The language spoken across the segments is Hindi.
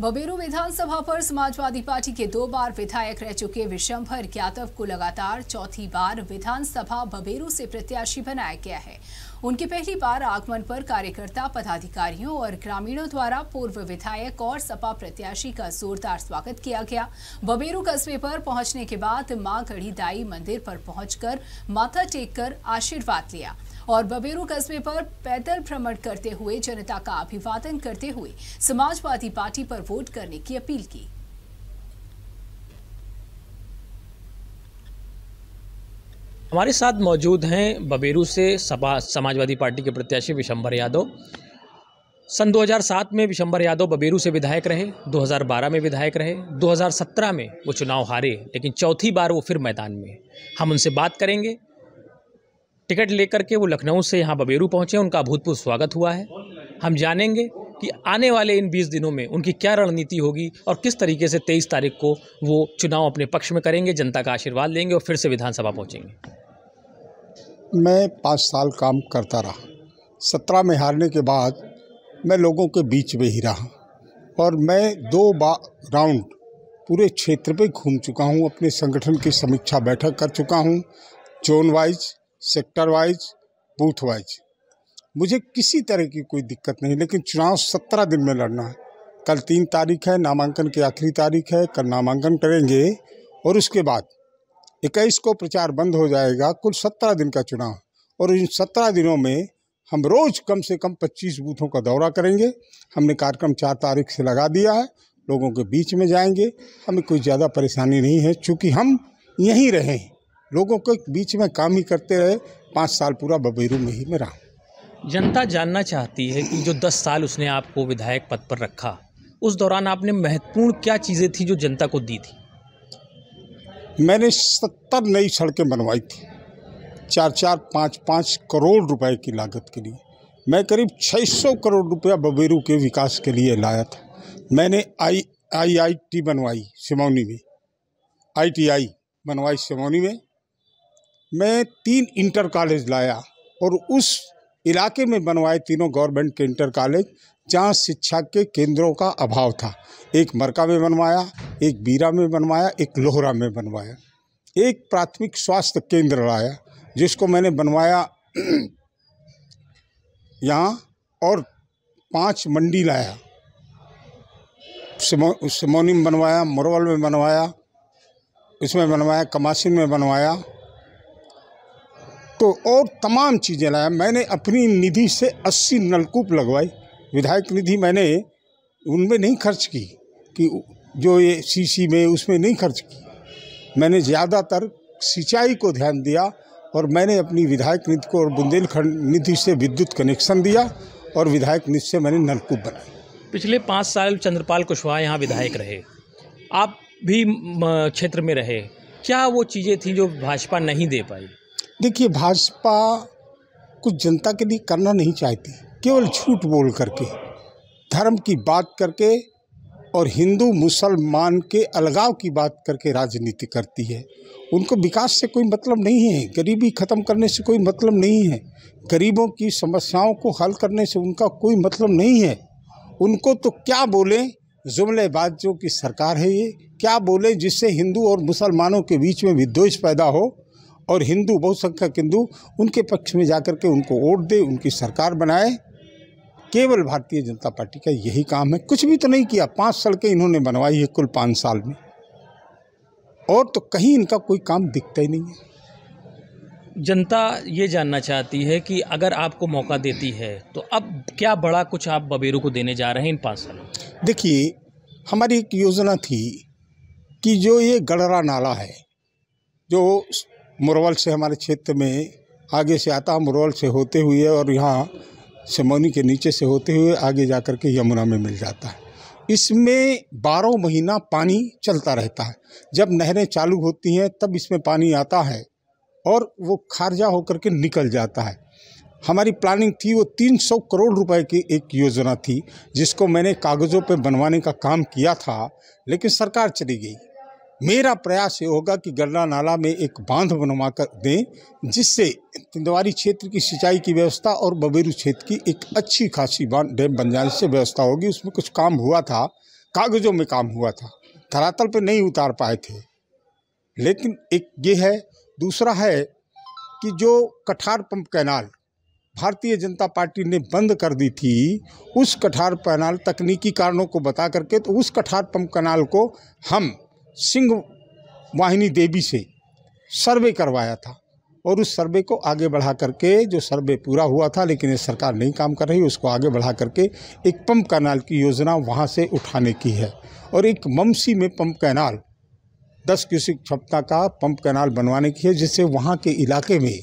बबेरू विधानसभा पर समाजवादी पार्टी के दो बार विधायक रह चुके विशंभर यादव को लगातार चौथी बार विधानसभा बबेरू से प्रत्याशी बनाया गया है उनके पहली बार आगमन पर कार्यकर्ता पदाधिकारियों और ग्रामीणों द्वारा पूर्व विधायक और सपा प्रत्याशी का जोरदार स्वागत किया गया बबेरू कस्बे पर पहुंचने के बाद मां गढ़ीदाई मंदिर पर पहुंचकर माथा टेक कर आशीर्वाद लिया और बबेरू कस्बे पर पैदल भ्रमण करते हुए जनता का अभिवादन करते हुए समाजवादी पार्टी पर वोट करने की अपील की हमारे साथ मौजूद हैं बबेरू से सपा समाजवादी पार्टी के प्रत्याशी विशंबर यादव सन 2007 में विशंबर यादव बबेरू से विधायक रहे 2012 में विधायक रहे 2017 में वो चुनाव हारे लेकिन चौथी बार वो फिर मैदान में हम उनसे बात करेंगे टिकट लेकर के वो लखनऊ से यहाँ बबेरू पहुँचे उनका अभूतपूर्व स्वागत हुआ है हम जानेंगे कि आने वाले इन बीस दिनों में उनकी क्या रणनीति होगी और किस तरीके से तेईस तारीख को वो चुनाव अपने पक्ष में करेंगे जनता का आशीर्वाद लेंगे और फिर से विधानसभा पहुँचेंगे मैं पाँच साल काम करता रहा सत्रह में हारने के बाद मैं लोगों के बीच में ही रहा और मैं दो राउंड पूरे क्षेत्र पर घूम चुका हूँ अपने संगठन की समीक्षा बैठक कर चुका हूँ zone wise sector wise booth wise मुझे किसी तरह की कोई दिक्कत नहीं लेकिन चुनाव सत्रह दिन में लड़ना है कल तीन तारीख है नामांकन की आखिरी तारीख है कल नामांकन करेंगे और उसके बाद इक्कीस को प्रचार बंद हो जाएगा कुल सत्रह दिन का चुनाव और इन सत्रह दिनों में हम रोज़ कम से कम पच्चीस बूथों का दौरा करेंगे हमने कार्यक्रम चार तारीख से लगा दिया है लोगों के बीच में जाएंगे हमें कोई ज़्यादा परेशानी नहीं है चूँकि हम यहीं रहें लोगों के बीच में काम ही करते रहे पाँच साल पूरा बबेरू में ही में रहा जनता जानना चाहती है कि जो दस साल उसने आपको विधायक पद पर रखा उस दौरान आपने महत्वपूर्ण क्या चीज़ें थी जो जनता को दी थी मैंने सत्तर नई सड़कें बनवाई थी चार चार पाँच पाँच करोड़ रुपए की लागत के लिए मैं करीब 600 करोड़ रुपया बबेरू के विकास के लिए लाया था मैंने आई आई आई टी बनवाई सिमौनी में आई टी आई बनवाई सिमौनी में मैं तीन इंटर कॉलेज लाया और उस इलाके में बनवाए तीनों गवर्नमेंट के इंटर कॉलेज जहाँ शिक्षा के केंद्रों का अभाव था एक मरका में बनवाया एक बीरा में बनवाया एक लोहरा में बनवाया एक प्राथमिक स्वास्थ्य केंद्र लाया जिसको मैंने बनवाया यहाँ और पांच मंडी लाया सिमो सिमोनी में बनवाया मरवल में बनवाया इसमें बनवाया कमासिन में बनवाया तो और तमाम चीज़ें लाया मैंने अपनी निधि से 80 नलकूप लगवाई विधायक निधि मैंने उनमें नहीं खर्च की कि जो ये सीसी में उसमें नहीं खर्च की मैंने ज़्यादातर सिंचाई को ध्यान दिया और मैंने अपनी विधायक निधि को और बुंदेलखंड निधि से विद्युत कनेक्शन दिया और विधायक निधि से मैंने नलकूप बनाया पिछले पाँच साल चंद्रपाल कुशवाहा यहाँ विधायक रहे आप भी क्षेत्र में रहे क्या वो चीज़ें थी जो भाजपा नहीं दे पाई देखिए भाजपा कुछ जनता के लिए करना नहीं चाहती केवल झूठ बोल करके धर्म की बात करके और हिंदू मुसलमान के अलगाव की बात करके राजनीति करती है उनको विकास से कोई मतलब नहीं है गरीबी ख़त्म करने से कोई मतलब नहीं है गरीबों की समस्याओं को हल करने से उनका कोई मतलब नहीं है उनको तो क्या बोलें जुमलेबाजों की सरकार है ये क्या बोलें जिससे हिंदू और मुसलमानों के बीच में विद्वेष पैदा हो और हिंदू बहुसंख्यक हिंदू उनके पक्ष में जा के उनको वोट दे उनकी सरकार बनाए केवल भारतीय जनता पार्टी का यही काम है कुछ भी तो नहीं किया पाँच सड़कें इन्होंने बनवाई है कुल पाँच साल में और तो कहीं इनका कोई काम दिखता ही नहीं है जनता ये जानना चाहती है कि अगर आपको मौका देती है तो अब क्या बड़ा कुछ आप बबेरू को देने जा रहे हैं इन पाँच सालों देखिए हमारी एक योजना थी कि जो ये गड़रा नाला है जो मुरवल से हमारे क्षेत्र में आगे से आता मुरवल से होते हुए और यहाँ सिमौनी के नीचे से होते हुए आगे जा कर के यमुना में मिल जाता है इसमें बारह महीना पानी चलता रहता है जब नहरें चालू होती हैं तब इसमें पानी आता है और वो खारजा होकर के निकल जाता है हमारी प्लानिंग थी वो 300 करोड़ रुपए की एक योजना थी जिसको मैंने कागज़ों पे बनवाने का काम किया था लेकिन सरकार चली गई मेरा प्रयास ये होगा कि गर्रा नाला में एक बांध बनवा कर दें जिससे तिंदवारी क्षेत्र की सिंचाई की व्यवस्था और बबेरू क्षेत्र की एक अच्छी खासी बांध डैम बन जाने से व्यवस्था होगी उसमें कुछ काम हुआ था कागज़ों में काम हुआ था धरातल पर नहीं उतार पाए थे लेकिन एक ये है दूसरा है कि जो कठार पंप कैनाल भारतीय जनता पार्टी ने बंद कर दी थी उस कठार कैनाल तकनीकी कारणों को बता करके तो उस कठार पंप कैनाल को हम सिंह वाहिनी देवी से सर्वे करवाया था और उस सर्वे को आगे बढ़ा करके जो सर्वे पूरा हुआ था लेकिन ये सरकार नहीं काम कर रही उसको आगे बढ़ा करके एक पंप कैनाल की योजना वहाँ से उठाने की है और एक ममसी में पंप कैनाल दस क्यूसिक क्षमता का पंप कैनाल बनवाने की है जिससे वहाँ के इलाके में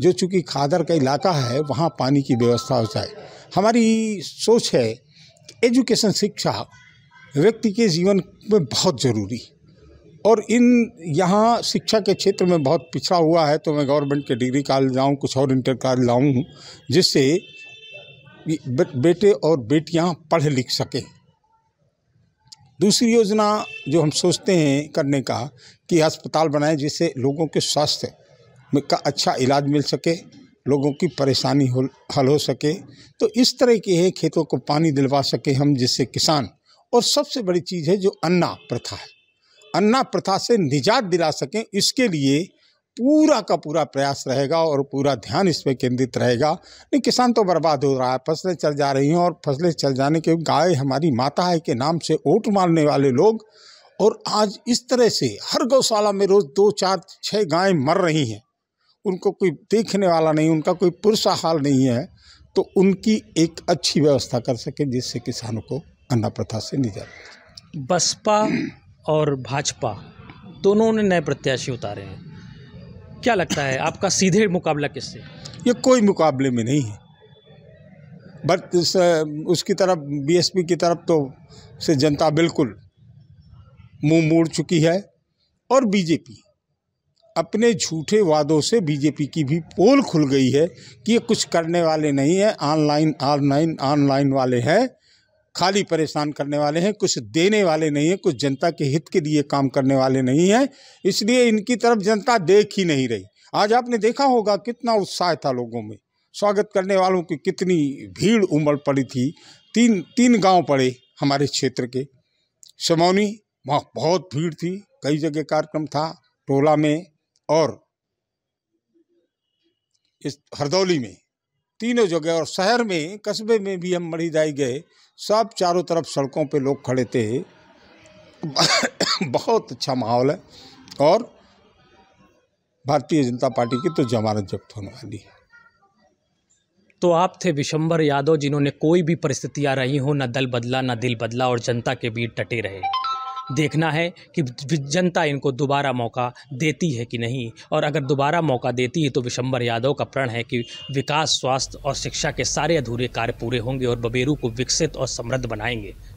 जो चूँकि खादर का इलाका है वहाँ पानी की व्यवस्था हो जाए हमारी सोच है एजुकेशन शिक्षा व्यक्ति के जीवन में बहुत ज़रूरी है और इन यहाँ शिक्षा के क्षेत्र में बहुत पिछड़ा हुआ है तो मैं गवर्नमेंट के डिग्री कॉलेज लाऊँ कुछ और इंटर कॉलेज लाऊँ जिससे बेटे और बेटियाँ पढ़ लिख सकें दूसरी योजना जो हम सोचते हैं करने का कि अस्पताल बनाएं जिससे लोगों के स्वास्थ्य में का अच्छा इलाज मिल सके लोगों की परेशानी हो हल हो सके तो इस तरह के है खेतों को पानी दिलवा सके हम जिससे किसान और सबसे बड़ी चीज़ है जो अन्ना प्रथा है अन्ना प्रथा से निजात दिला सकें इसके लिए पूरा का पूरा प्रयास रहेगा और पूरा ध्यान इस पर केंद्रित रहेगा नहीं किसान तो बर्बाद हो रहा है फसलें चल जा रही हैं और फसलें चल जाने के गाय हमारी माता है के नाम से वोट मारने वाले लोग और आज इस तरह से हर गौशाला में रोज़ दो चार छः गायें मर रही हैं उनको कोई देखने वाला नहीं उनका कोई पुरसा हाल नहीं है तो उनकी एक अच्छी व्यवस्था कर सकें जिससे किसानों को अन्ना प्रथा से निजात बसपा और भाजपा दोनों ने नए प्रत्याशी उतारे हैं क्या लगता है आपका सीधे मुकाबला किससे ये कोई मुकाबले में नहीं है बट उसकी तरफ बीएसपी की तरफ तो से जनता बिल्कुल मुंह मोड़ चुकी है और बीजेपी अपने झूठे वादों से बीजेपी की भी पोल खुल गई है कि ये कुछ करने वाले नहीं है ऑनलाइन ऑनलाइन ऑनलाइन वाले हैं खाली परेशान करने वाले हैं कुछ देने वाले नहीं हैं कुछ जनता के हित के लिए काम करने वाले नहीं हैं इसलिए इनकी तरफ जनता देख ही नहीं रही आज आपने देखा होगा कितना उत्साह था लोगों में स्वागत करने वालों की कितनी भीड़ उमड़ पड़ी थी तीन तीन गांव पड़े हमारे क्षेत्र के समौनी वहाँ बहुत भीड़ थी कई जगह कार्यक्रम था टोला में और इस हरदौली में तीनों जगह और शहर में कस्बे में भी हम मरीदाई गए सब चारों तरफ सड़कों पे लोग खड़े थे बहुत अच्छा माहौल है और भारतीय जनता पार्टी की तो जमानत जब्त होने वाली है तो आप थे विशंबर यादव जिन्होंने कोई भी परिस्थितियां रही हो न दल बदला न दिल बदला और जनता के बीच डटे रहे देखना है कि जनता इनको दोबारा मौका देती है कि नहीं और अगर दोबारा मौका देती है तो विशंबर यादव का प्रण है कि विकास स्वास्थ्य और शिक्षा के सारे अधूरे कार्य पूरे होंगे और बबेरू को विकसित और समृद्ध बनाएंगे